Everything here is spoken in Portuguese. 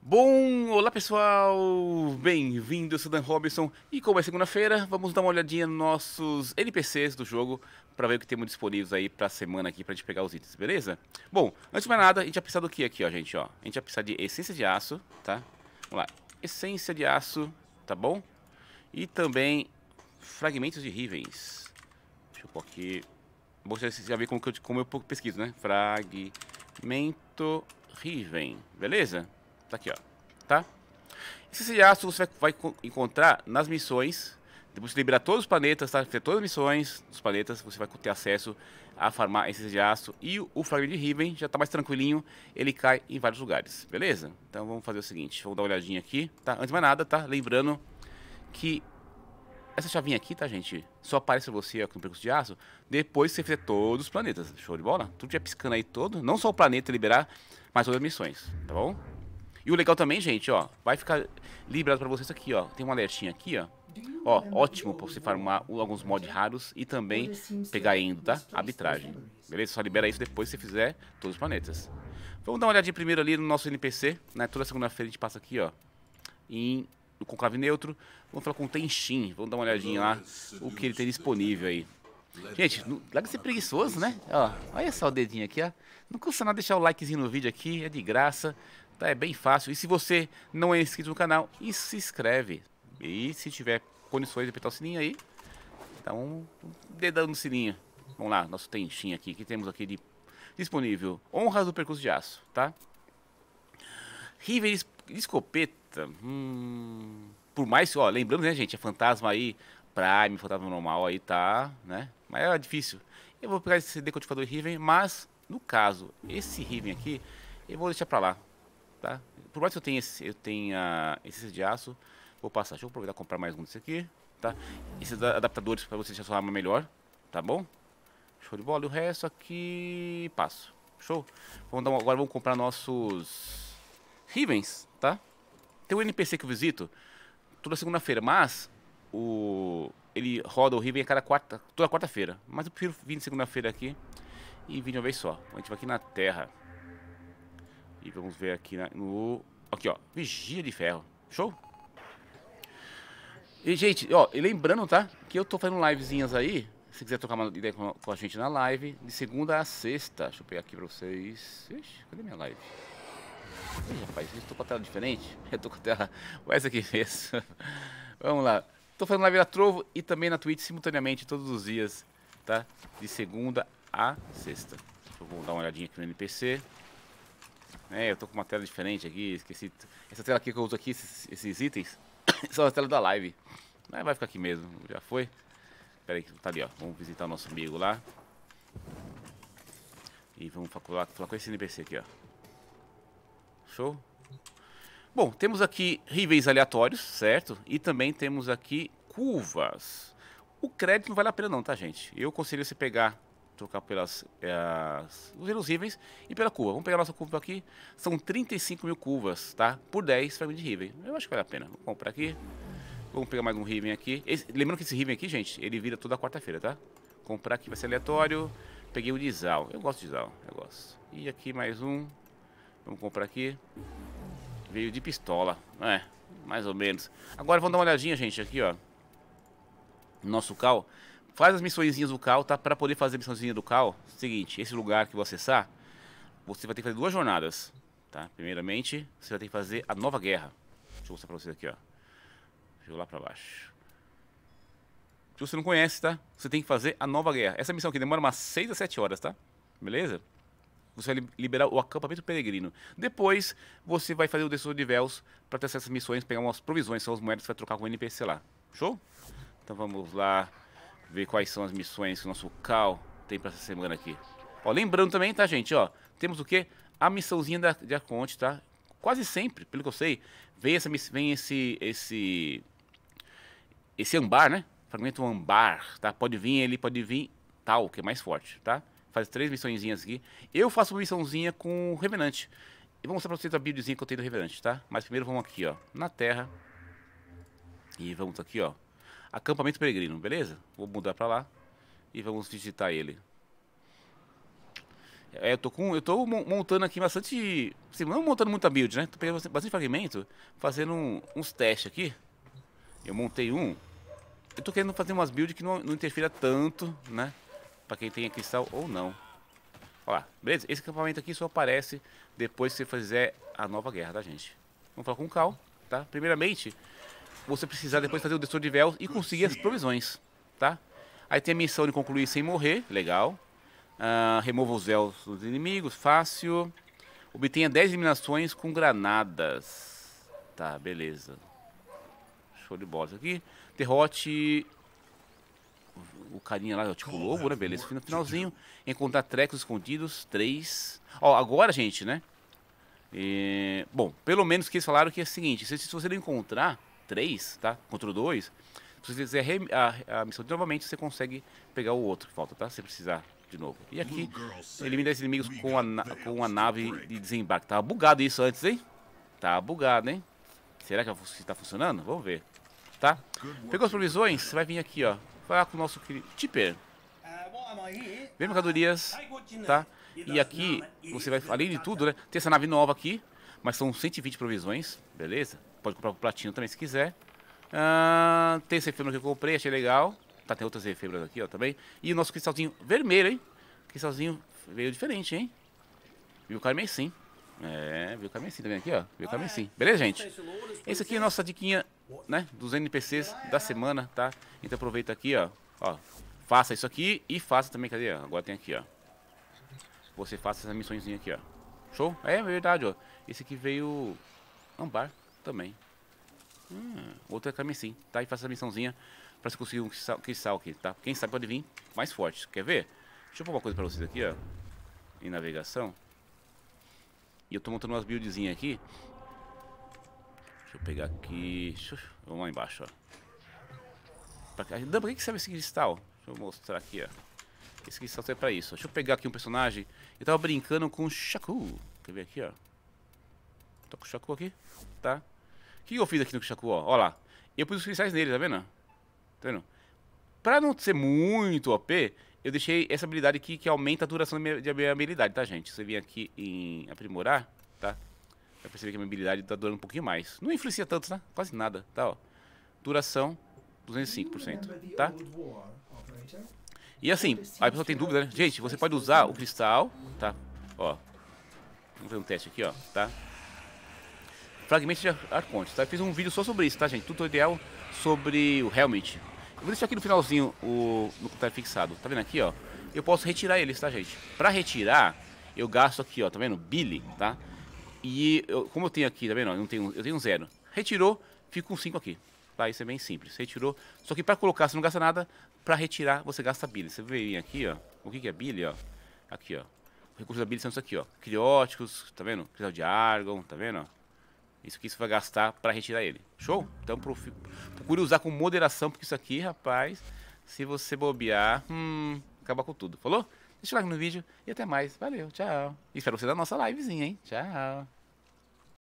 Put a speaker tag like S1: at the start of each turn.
S1: Bom, olá pessoal, bem-vindo, eu sou Dan Robinson e como é segunda-feira, vamos dar uma olhadinha nos nossos NPCs do jogo para ver o que temos disponíveis aí para a semana aqui para a gente pegar os itens, beleza? Bom, antes de mais nada, a gente vai precisar do que aqui, ó, gente, ó? A gente vai precisar de essência de aço, tá? Vamos lá, essência de aço, tá bom? E também fragmentos de rivens. Deixa eu pôr aqui... Bom, vocês já viram como, eu, como eu pesquiso, né? Fragmento riven, beleza? Tá aqui, ó. Tá? Esse aço você vai, encontrar nas missões. Depois de liberar todos os planetas, tá? ter todas as missões dos planetas, você vai ter acesso a farmar esse de aço. E o, o fragmento de Riven já tá mais tranquilinho, ele cai em vários lugares, beleza? Então vamos fazer o seguinte, vamos dar uma olhadinha aqui, tá? Antes de mais nada, tá? Lembrando que essa chavinha aqui, tá, gente? Só aparece você com o percurso de aço depois que você fizer todos os planetas. Show de bola? Tudo já é piscando aí todo. Não só o planeta liberar, mas todas as missões, tá bom? E o legal também, gente, ó, vai ficar liberado pra vocês aqui, ó. Tem um alertinho aqui, ó. Ó, hum. ótimo pra você farmar alguns mods raros e também assim, pegar indo, tá? Arbitragem. Beleza? Só libera isso depois se você fizer todos os planetas. Vamos dar uma olhadinha primeiro ali no nosso NPC, né? Toda segunda-feira a gente passa aqui, ó. Em no conclave neutro. Vamos falar com o Tenshin. Vamos dar uma olhadinha lá o que ele tem disponível aí. Gente, larga de ser preguiçoso, né? Ó, olha só o dedinho aqui, ó. Não custa nada deixar o likezinho no vídeo aqui, é de graça. Tá, é bem fácil. E se você não é inscrito no canal, se inscreve. E se tiver condições de apertar o sininho aí, dá um dedão no sininho. Vamos lá, nosso tenchinho aqui, que temos aqui de disponível. Honras do Percurso de Aço, tá? River escopeta. Hum, por mais, ó, lembrando, né, gente, é fantasma aí, Prime, fantasma normal aí, tá, né? Mas é difícil. Eu vou pegar esse decodificador Riven, mas, no caso, esse Riven aqui, eu vou deixar pra lá tá? Por mais que eu tenha, esse, eu tenha esse de aço, vou passar. Deixa eu aproveitar e comprar mais um desse aqui, tá? Esses adaptadores para você deixar sua arma melhor, tá bom? Show de bola. E o resto aqui... passo. Show? Vamos dar uma, agora vamos comprar nossos... Rivens, tá? Tem um NPC que eu visito toda segunda-feira, mas o ele roda o Riven a cada quarta, toda quarta-feira. Mas eu prefiro vir segunda-feira aqui e vir de uma vez só. A gente vai aqui na Terra. E vamos ver aqui na, no... Aqui, ó. Vigia de ferro. Show? E, gente, ó, e lembrando, tá? Que eu tô fazendo livezinhas aí. Se quiser tocar uma ideia com, com a gente na live. De segunda a sexta. Deixa eu pegar aqui pra vocês. Ixi, cadê minha live? Ih, rapaz, eu tô com a tela diferente. Eu tô com a tela... o essa aqui mesmo. Vamos lá. Tô fazendo live na Trovo e também na Twitch simultaneamente todos os dias, tá? De segunda a sexta. Eu vou dar uma olhadinha aqui no NPC. É, eu tô com uma tela diferente aqui, esqueci. Essa tela aqui que eu uso aqui, esses, esses itens, são as telas da live. Mas vai ficar aqui mesmo, já foi. Pera aí, tá ali, ó. Vamos visitar o nosso amigo lá. E vamos falar, falar com esse NPC aqui, ó. Show? Bom, temos aqui ríveis aleatórios, certo? E também temos aqui curvas. O crédito não vale a pena não, tá, gente? Eu aconselho você pegar trocar pelas é, as, os irusíveis e pela curva. Vamos pegar a nossa curva aqui. São 35 mil curvas, tá? Por 10 fragmentos de Riven. Eu acho que vale a pena. vamos comprar aqui. Vamos pegar mais um Riven aqui. Esse, lembrando que esse Riven aqui, gente, ele vira toda quarta-feira, tá? Comprar aqui vai ser aleatório. Peguei o de Zal. Eu gosto de Zal. Eu gosto. E aqui mais um. Vamos comprar aqui. Veio de pistola. É, mais ou menos. Agora vamos dar uma olhadinha, gente, aqui, ó. Nosso cal faz as missõezinhas do Cal, tá? Para poder fazer a missãozinha do Cal, seguinte, esse lugar que você acessar, você vai ter que fazer duas jornadas, tá? Primeiramente, você vai ter que fazer a Nova Guerra. Deixa eu mostrar para vocês aqui, ó. Deixa eu lá para baixo. Se você não conhece, tá? Você tem que fazer a Nova Guerra. Essa missão aqui demora umas 6 a 7 horas, tá? Beleza? Você vai liberar o acampamento peregrino. Depois, você vai fazer o Destruidor de véus para ter essas missões, pegar umas provisões, são as moedas que você vai trocar com o NPC lá. Show? Então vamos lá ver quais são as missões que o nosso Cal tem para essa semana aqui. Ó, lembrando também, tá, gente, ó, temos o quê? A missãozinha da, da Conte, tá? Quase sempre, pelo que eu sei, vem, essa, vem esse, esse, esse ambar, né? Fragmento ambar, tá? Pode vir ele, pode vir tal, que é mais forte, tá? Faz três missõezinhas aqui. Eu faço uma missãozinha com o Revenante. E vou mostrar pra vocês a buildzinha que eu tenho do Revenante, tá? Mas primeiro vamos aqui, ó, na Terra. E vamos aqui, ó, Acampamento Peregrino, beleza? Vou mudar pra lá e vamos visitar ele. É, eu tô com. Eu tô montando aqui bastante. Assim, não montando muita build, né? Tô pegando bastante fragmento, fazendo um, uns testes aqui. Eu montei um. Eu tô querendo fazer umas builds que não, não interfira tanto, né? Pra quem tem cristal ou não. Olha beleza? Esse acampamento aqui só aparece depois que você fizer a nova guerra da gente. Vamos falar com o Cal, tá? Primeiramente, você precisar depois fazer o destro de véus e conseguir as provisões, tá? Aí tem a missão de concluir sem morrer, legal. Uh, remova os véus dos inimigos, fácil. Obtenha 10 eliminações com granadas. Tá, beleza. Show de bola isso aqui. Derrote o carinha lá, tipo lobo, né? Beleza. No finalzinho, encontrar trecos escondidos, três. Ó, agora, gente, né? E, bom, pelo menos que eles falaram que é o seguinte, se, se você não encontrar, 3, tá? Contra 2, se você fizer a, a, missão de novamente, você consegue pegar o outro que falta, tá? Se precisar de novo. E aqui, elimina esses inimigos com a, com a nave de desembarque. Tava bugado isso antes, hein? Tá bugado, hein? Será que é está funcionando? Vamos ver. Tá? Pegou as provisões? Você vai vir aqui, ó. Falar com o nosso querido Tipper. Vem mercadorias, tá? E aqui, você vai, além de tudo, né? Tem essa nave nova aqui, mas são 120 provisões, beleza? Pode comprar o platino também se quiser. Ah, tem esse efêmero que eu comprei, achei legal. Tá, tem outras efêmeras aqui, ó, também. E o nosso cristalzinho vermelho, hein? Cristalzinho veio diferente, hein? Viu o Carmesim. É, viu o Carmesim também tá aqui, ó. Viu o Carmesim. Ah, é? Beleza, gente? Esse aqui é a é. nossa diquinha, né? Dos NPCs da semana, tá? Então aproveita aqui, ó. Ó, faça isso aqui e faça também, cadê? Agora tem aqui, ó. Você faça essa missãozinha aqui, ó. Show? É, é verdade, ó. Esse aqui veio... Ambar também. Hum, outra também sim. Tá aí, faça a missãozinha pra você conseguir um cristal aqui, tá? Quem sabe pode vir mais forte. Quer ver? Deixa eu pôr uma coisa pra vocês aqui, ó. Em navegação. E eu tô montando umas buildzinhas aqui. Deixa eu pegar aqui... Eu... Vamos lá embaixo, ó. Pra... Dan, pra que serve esse cristal? Deixa eu mostrar aqui, ó. Esse cristal serve pra isso. Deixa eu pegar aqui um personagem. Eu tava brincando com o Shaku. Quer ver aqui, ó. Tô tá com o Shaku aqui. Tá que eu fiz aqui no Kishaku, ó? Ó lá. Eu pus os cristais nele, tá vendo? Tá vendo? Pra não ser muito OP, eu deixei essa habilidade aqui que aumenta a duração da minha, da minha habilidade, tá, gente? Você vem aqui em aprimorar, tá? Vai perceber que a minha habilidade tá durando um pouquinho mais. Não influencia tanto, né? Quase nada, tá, ó. Duração, 205%, tá? E assim, aí a pessoa tem dúvida, né? Gente, você pode usar o cristal, tá? Ó, vamos fazer um teste aqui, ó, tá? fragmentos de arcontes. Tá? Eu fiz um vídeo só sobre isso, tá, gente? Tutorial sobre o Helmet. Eu vou deixar aqui no finalzinho o no comentário fixado. Tá vendo aqui, ó? Eu posso retirar eles, tá, gente? Pra retirar, eu gasto aqui, ó, tá vendo? Billy, tá? E eu, como eu tenho aqui, tá vendo? Eu tenho, eu tenho zero. Retirou, fico com 5 aqui. Tá? Isso é bem simples. Retirou. Só que para colocar, você não gasta nada. Para retirar, você gasta Billy. Você vê aqui, ó. O que, que é Billy, ó? Aqui, ó. O recurso da Billy são isso aqui, ó. Crióticos, tá vendo? Cristal de Argon, tá vendo? Isso que isso vai gastar para retirar ele. Show? Então procure usar com moderação, porque isso aqui, rapaz, se você bobear, hum, acaba com tudo. Falou? Deixa o like no vídeo e até mais. Valeu, tchau. Espero você na nossa livezinha, hein? Tchau.